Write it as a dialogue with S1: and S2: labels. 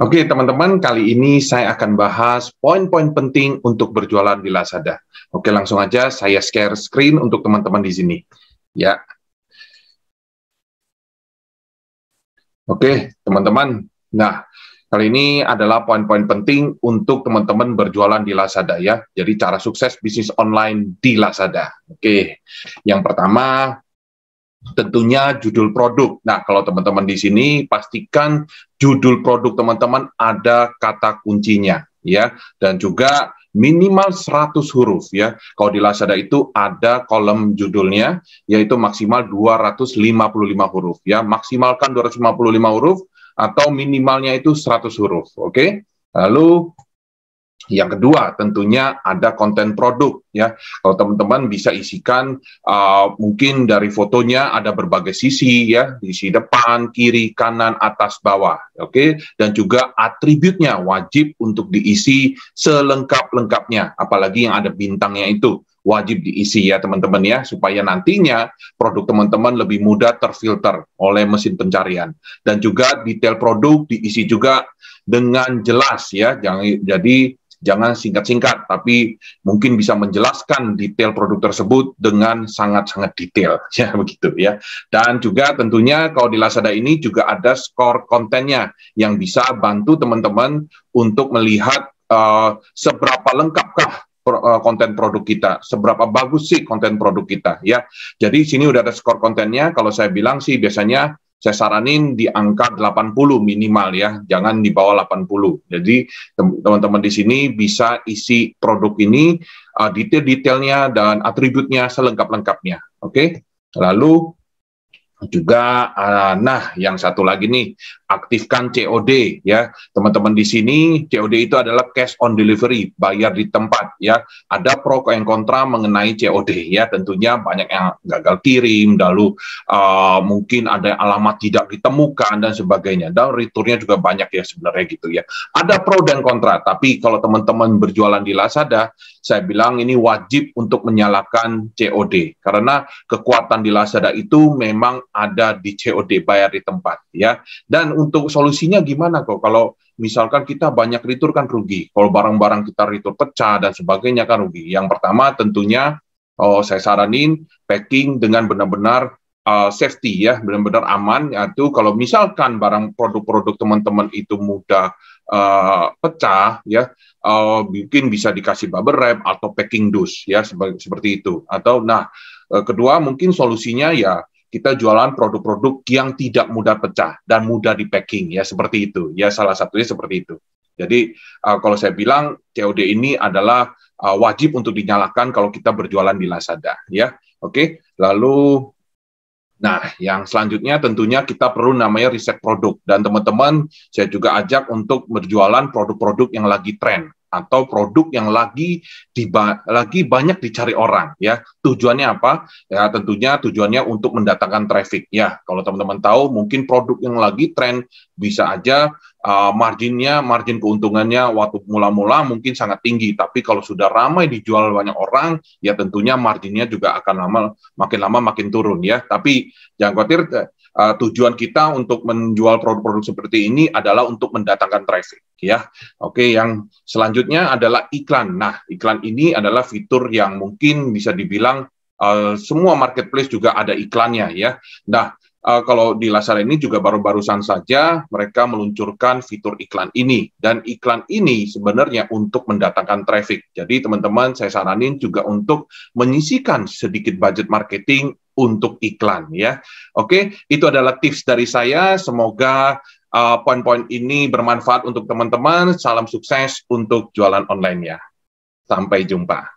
S1: Oke, okay, teman-teman, kali ini saya akan bahas poin-poin penting untuk berjualan di Lazada. Oke, langsung aja saya share screen untuk teman-teman di sini. Ya. Oke, teman-teman. Nah, kali ini adalah poin-poin penting untuk teman-teman berjualan di Lazada ya. Jadi cara sukses bisnis online di Lazada. Oke. Yang pertama, tentunya judul produk. Nah, kalau teman-teman di sini pastikan judul produk teman-teman ada kata kuncinya ya dan juga minimal 100 huruf ya. Kalau di Lazada itu ada kolom judulnya yaitu maksimal 255 huruf ya. Maksimalkan 255 huruf atau minimalnya itu 100 huruf, oke? Okay? Lalu yang kedua, tentunya ada konten produk ya. Kalau teman-teman bisa isikan uh, mungkin dari fotonya ada berbagai sisi ya, sisi depan, kiri, kanan, atas, bawah. Oke, okay? dan juga atributnya wajib untuk diisi selengkap-lengkapnya, apalagi yang ada bintangnya itu wajib diisi ya teman-teman ya supaya nantinya produk teman-teman lebih mudah terfilter oleh mesin pencarian dan juga detail produk diisi juga dengan jelas ya jangan jadi jangan singkat-singkat, tapi mungkin bisa menjelaskan detail produk tersebut dengan sangat-sangat detail, ya begitu ya. Dan juga tentunya kalau di Lazada ini juga ada skor kontennya yang bisa bantu teman-teman untuk melihat uh, seberapa lengkapkah eh, konten produk kita, seberapa bagus sih konten produk kita ya. Jadi sini udah ada skor kontennya. Kalau saya bilang sih biasanya saya saranin di angka 80 minimal ya, jangan di bawah 80. Jadi teman-teman di sini bisa isi produk ini uh, detail-detailnya dan atributnya selengkap-lengkapnya. Oke. Okay? Lalu juga uh, nah yang satu lagi nih aktifkan COD ya teman-teman di sini COD itu adalah cash on delivery bayar di tempat ya ada pro dan kontra mengenai COD ya tentunya banyak yang gagal kirim lalu uh, mungkin ada alamat tidak ditemukan dan sebagainya dan returnnya juga banyak ya sebenarnya gitu ya ada pro dan kontra tapi kalau teman-teman berjualan di Lazada saya bilang ini wajib untuk menyalakan COD karena kekuatan di Lazada itu memang ada di COD bayar di tempat ya. Dan untuk solusinya gimana kok kalau misalkan kita banyak retur kan rugi. Kalau barang-barang kita retur pecah dan sebagainya kan rugi. Yang pertama tentunya oh saya saranin packing dengan benar-benar uh, safety ya, benar-benar aman. yaitu kalau misalkan barang produk-produk teman-teman itu mudah uh, pecah ya, uh, mungkin bisa dikasih bubble wrap atau packing dus ya seperti itu. Atau nah uh, kedua mungkin solusinya ya kita jualan produk-produk yang tidak mudah pecah dan mudah di packing ya seperti itu ya salah satunya seperti itu jadi uh, kalau saya bilang COD ini adalah uh, wajib untuk dinyalakan kalau kita berjualan di Lazada ya oke okay? lalu Nah, yang selanjutnya tentunya kita perlu namanya riset produk dan teman-teman saya juga ajak untuk berjualan produk-produk yang lagi tren atau produk yang lagi diba lagi banyak dicari orang ya. Tujuannya apa? Ya tentunya tujuannya untuk mendatangkan traffic ya. Kalau teman-teman tahu mungkin produk yang lagi tren bisa aja uh, marginnya, margin keuntungannya waktu mula-mula mungkin sangat tinggi, tapi kalau sudah ramai dijual banyak orang, ya tentunya marginnya juga akan lama makin lama makin turun ya. Tapi jangan khawatir eh, uh, tujuan kita untuk menjual produk-produk seperti ini adalah untuk mendatangkan traffic ya. Oke, yang selanjutnya adalah iklan. Nah, iklan ini adalah fitur yang mungkin bisa dibilang uh, semua marketplace juga ada iklannya ya. Nah, uh, kalau di Lazada ini juga baru-barusan saja mereka meluncurkan fitur iklan ini dan iklan ini sebenarnya untuk mendatangkan traffic. Jadi teman-teman saya saranin juga untuk menyisikan sedikit budget marketing untuk iklan ya. Oke, itu adalah tips dari saya. Semoga uh, poin-poin ini bermanfaat untuk teman-teman. Salam sukses untuk jualan online ya. Sampai jumpa.